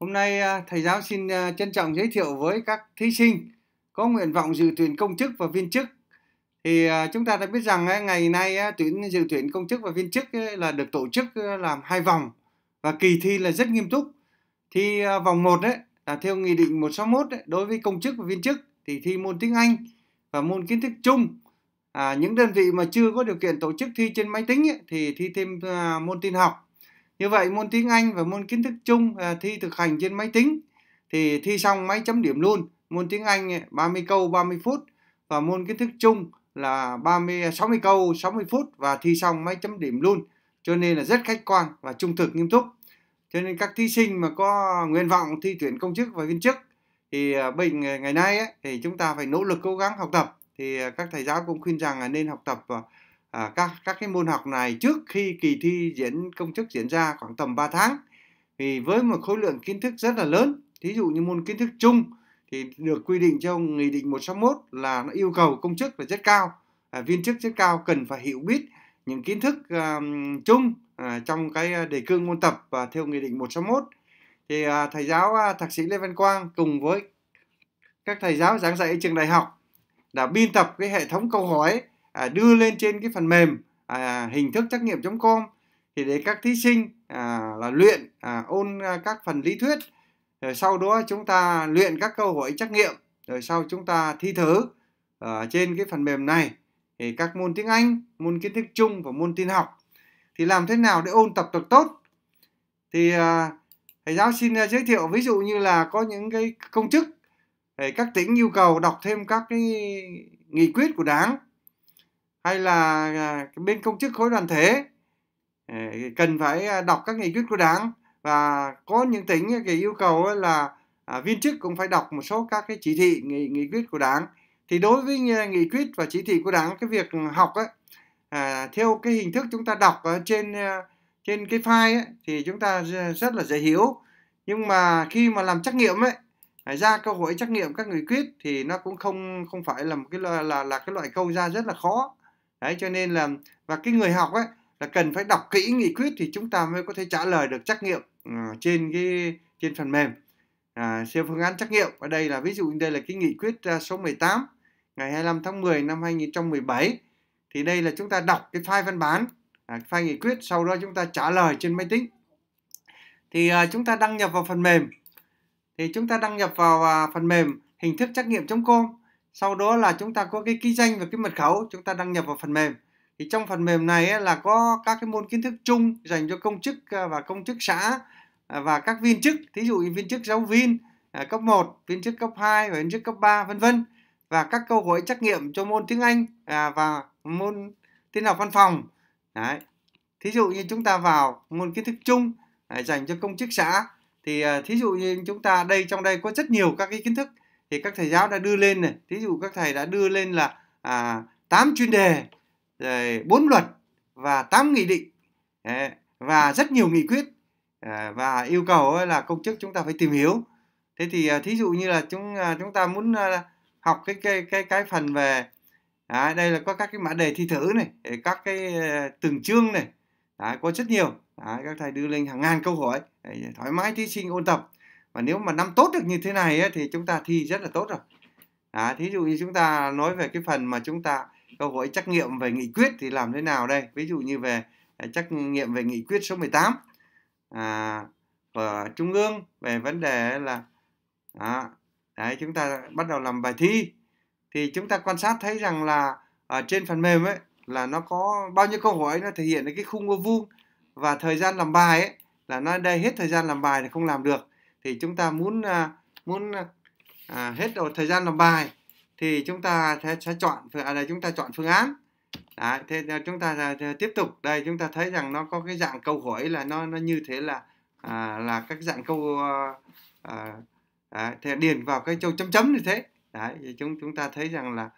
Hôm nay à, thầy giáo xin à, trân trọng giới thiệu với các thí sinh có nguyện vọng dự tuyển công chức và viên chức. Thì à, chúng ta đã biết rằng ngày nay tuyển dự tuyển công chức và viên chức là được tổ chức làm hai vòng và kỳ thi là rất nghiêm túc. Thì vòng 1 đấy là theo nghị định 161 đấy, đối với công chức và viên chức thì thi môn tiếng Anh và môn kiến thức chung. À, những đơn vị mà chưa có điều kiện tổ chức thi trên máy tính ấy, thì thi thêm môn tin học như vậy môn tiếng Anh và môn kiến thức chung à, thi thực hành trên máy tính thì thi xong máy chấm điểm luôn. Môn tiếng Anh 30 câu 30 phút và môn kiến thức chung là 30 60 à, câu 60 phút và thi xong máy chấm điểm luôn. Cho nên là rất khách quan và trung thực nghiêm túc. Cho nên các thí sinh mà có nguyện vọng thi tuyển công chức và viên chức thì à, bệnh à, ngày nay ấy, thì chúng ta phải nỗ lực cố gắng học tập thì các thầy giáo cũng khuyên rằng là nên học tập à, các các cái môn học này trước khi kỳ thi diễn công chức diễn ra khoảng tầm 3 tháng thì với một khối lượng kiến thức rất là lớn thí dụ như môn kiến thức chung thì được quy định trong nghị định 161 là nó yêu cầu công chức là rất cao à, viên chức rất cao cần phải hiểu biết những kiến thức à, chung à, trong cái à, đề cương môn tập và theo nghị định 161 thì à, thầy giáo à, thạc sĩ Lê Văn Quang cùng với các thầy giáo giảng dạy ở trường đại học đã biên tập cái hệ thống câu hỏi à, đưa lên trên cái phần mềm à, hình thức trắc nghiệm.com thì để các thí sinh à, là luyện à, ôn à, các phần lý thuyết rồi sau đó chúng ta luyện các câu hỏi trắc nghiệm rồi sau chúng ta thi thử ở à, trên cái phần mềm này thì các môn tiếng Anh, môn kiến thức chung và môn tin học thì làm thế nào để ôn tập được tốt thì à, thầy giáo xin à, giới thiệu ví dụ như là có những cái công chức các tỉnh yêu cầu đọc thêm các cái nghị quyết của đảng hay là à, bên công chức khối đoàn thể cần phải à, đọc các nghị quyết của đảng và có những tỉnh à, cái yêu cầu là viên chức cũng phải đọc một số các cái chỉ thị nghị, nghị quyết của đảng thì đối với nghị quyết và chỉ thị của đảng cái việc học ấy, theo cái hình thức chúng ta đọc trên trên cái file ấy, thì chúng ta rất là dễ hiểu nhưng mà khi mà làm trắc nghiệm ấy ra câu hỏi trắc nghiệm các nghị quyết thì nó cũng không không phải là một cái là là, là cái loại câu ra rất là khó đấy cho nên là và cái người học ấy là cần phải đọc kỹ nghị quyết thì chúng ta mới có thể trả lời được trắc nghiệm uh, trên cái trên phần mềm à, siêu phương án trắc nghiệm ở đây là ví dụ đây là cái nghị quyết à, số 18 ngày 25 tháng 10 năm 2017 thì đây là chúng ta đọc cái file văn bản à, file nghị quyết sau đó chúng ta trả lời trên máy tính thì à, chúng ta đăng nhập vào phần mềm thì chúng ta đăng nhập vào à, phần mềm hình thức trắc nghiệm.com sau đó là chúng ta có cái ký danh và cái mật khẩu chúng ta đăng nhập vào phần mềm thì trong phần mềm này là có các cái môn kiến thức chung dành cho công chức à, và công chức xã à, và các viên chức thí dụ như viên chức giáo viên à, cấp 1, viên chức cấp 2 và viên chức cấp 3 vân vân và các câu hỏi trắc nghiệm cho môn tiếng Anh và môn tin học văn phòng Đấy. thí dụ như chúng ta vào môn kiến thức chung dành cho công chức xã thì thí dụ như chúng ta đây trong đây có rất nhiều các cái kiến thức thì các thầy giáo đã đưa lên này thí dụ các thầy đã đưa lên là à, 8 chuyên đề rồi 4 luật và 8 nghị định và rất nhiều nghị quyết ờ, và yêu cầu là công chức chúng ta phải tìm hiểu thế thì à, thí dụ như là chúng à, chúng ta muốn à, học cái cái cái cái phần về à, đây là có các cái mã đề thi thử này các cái từng chương này à, có rất nhiều à, các thầy đưa lên hàng ngàn câu hỏi thoải mái thí sinh ôn tập và nếu mà năm tốt được như thế này ấy, thì chúng ta thi rất là tốt rồi à, thí dụ như chúng ta nói về cái phần mà chúng ta câu hỏi trắc nghiệm về nghị quyết thì làm thế nào đây ví dụ như về à, trắc nghiệm về nghị quyết số 18 à, của trung ương về vấn đề là à, đấy chúng ta bắt đầu làm bài thi thì chúng ta quan sát thấy rằng là ở trên phần mềm ấy là nó có bao nhiêu câu hỏi nó thể hiện cái khung ô vuông và thời gian làm bài ấy là nó đây hết thời gian làm bài thì không làm được thì chúng ta muốn à, muốn à, hết đầu thời gian làm bài thì chúng ta sẽ sẽ chọn phương à, đây chúng ta chọn phương án Đấy, thế chúng ta à, tiếp tục đây chúng ta thấy rằng nó có cái dạng câu hỏi là nó nó như thế là à, là các dạng câu à, à, thì điền vào cái châu chấm chấm như thế đấy thì chúng chúng ta thấy rằng là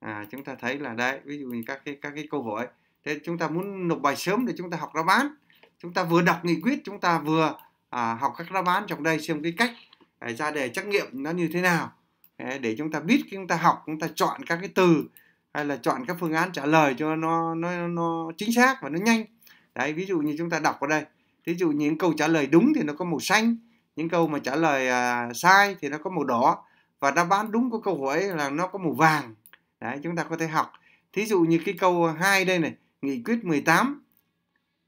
à, chúng ta thấy là đấy ví dụ như các cái các cái câu hỏi thế chúng ta muốn nộp bài sớm để chúng ta học ra bán chúng ta vừa đọc nghị quyết chúng ta vừa à, học các đáp án trong đây xem cái cách à, ra đề trắc nghiệm nó như thế nào à, để chúng ta biết khi chúng ta học chúng ta chọn các cái từ hay là chọn các phương án trả lời cho nó nó nó chính xác và nó nhanh đấy ví dụ như chúng ta đọc ở đây ví dụ những câu trả lời đúng thì nó có màu xanh những câu mà trả lời à, sai thì nó có màu đỏ và đáp án đúng của câu hỏi là nó có màu vàng đấy chúng ta có thể học thí dụ như cái câu 2 đây này nghị quyết 18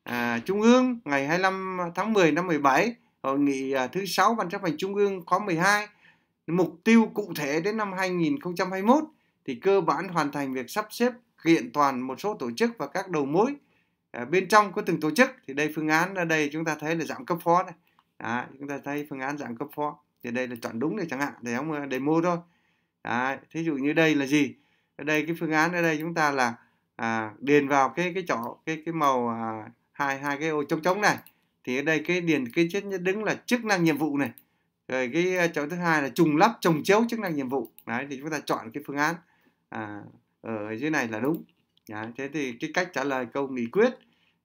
à, Trung ương ngày 25 tháng 10 năm 17, hội nghị à, thứ 6 Ban chấp hành Trung ương khóa 12, mục tiêu cụ thể đến năm 2021 thì cơ bản hoàn thành việc sắp xếp kiện toàn một số tổ chức và các đầu mối à, bên trong của từng tổ chức thì đây phương án ở đây chúng ta thấy là giảm cấp phó này à, chúng ta thấy phương án giảm cấp phó thì đây là chọn đúng này chẳng hạn để ông để à, mua thôi à, thí dụ như đây là gì ở đây cái phương án ở đây chúng ta là à, điền vào cái cái chỗ cái cái màu à, hai hai cái ô trống trống này thì ở đây cái điền cái chết đứng là chức năng nhiệm vụ này rồi cái ờ, chỗ thứ hai là trùng lắp trồng chéo chức năng nhiệm vụ đấy thì chúng ta chọn cái phương án à, ờ, ở dưới này là đúng đấy, thế thì cái cách trả lời câu nghị quyết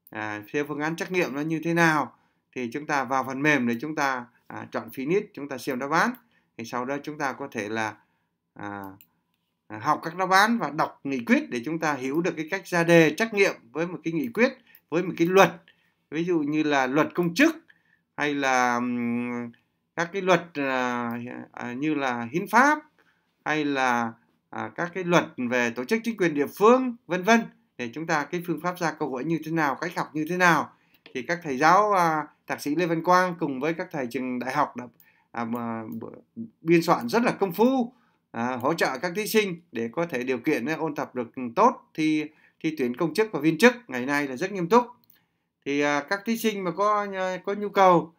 à, theo phương án trắc nghiệm nó như thế nào thì chúng ta vào phần mềm để chúng ta à, chọn finish chúng ta xem đáp án thì sau đó chúng ta có thể là à, học các đáp án và đọc nghị quyết để chúng ta hiểu được cái cách ra đề trắc nghiệm với một cái nghị quyết với một cái luật ví dụ như là luật công chức hay là các cái luật à, à, như là hiến pháp hay là à, các cái luật về tổ chức chính quyền địa phương vân vân để chúng ta cái phương pháp ra câu hỏi như thế nào cách học như thế nào thì các thầy giáo thạc sĩ lê văn quang cùng với các thầy trường đại học đã biên soạn rất là công phu hỗ trợ các thí sinh để có thể điều kiện ôn tập được tốt thì thi tuyển công chức và viên chức ngày nay là rất nghiêm túc thì à, các thí sinh mà có à, có nhu cầu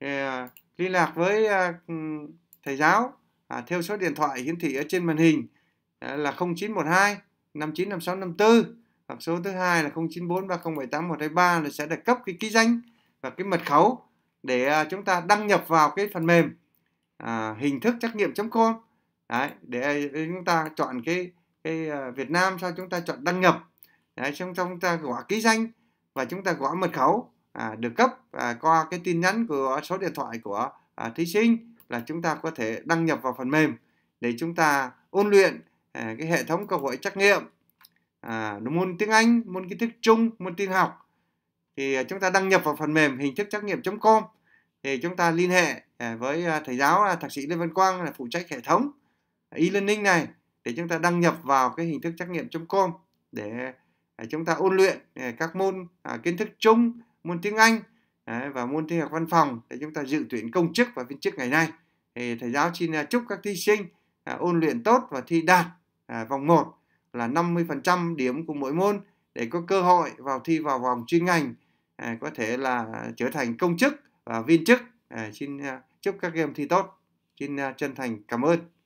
thì, à, liên lạc với à, thầy giáo à, theo số điện thoại hiển thị ở trên màn hình à, là 0912 595654 hoặc số thứ hai là 094 3078 123 là sẽ được cấp cái ký danh và cái mật khẩu để à, chúng ta đăng nhập vào cái phần mềm à, hình thức trắc nghiệm.com để à, chúng ta chọn cái cái Việt Nam sau chúng ta chọn đăng nhập Đấy, trong chúng ta gõ ký danh và chúng ta gõ mật khẩu à, được cấp à, qua cái tin nhắn của số điện thoại của à, thí sinh là chúng ta có thể đăng nhập vào phần mềm để chúng ta ôn luyện à, cái hệ thống cơ hội trắc nghiệm à, môn tiếng Anh, môn kiến thức chung, môn tin học thì à, chúng ta đăng nhập vào phần mềm hình thức trắc nghiệm.com thì chúng ta liên hệ à, với à, thầy giáo thạc sĩ Lê Văn Quang là phụ trách hệ thống e-learning này để chúng ta đăng nhập vào cái hình thức trắc nghiệm.com để chúng ta ôn luyện à, các môn à, kiến thức chung môn tiếng anh và môn thi học văn phòng để chúng ta dự tuyển công chức và viên chức ngày nay thì thầy giáo xin à, chúc các thí sinh ôn luyện tốt và thi đạt vòng 1 là 50% điểm của mỗi môn để có cơ hội vào thi vào vòng chuyên ngành có thể là trở thành công chức và viên chức xin chúc các em thi tốt xin chân thành cảm ơn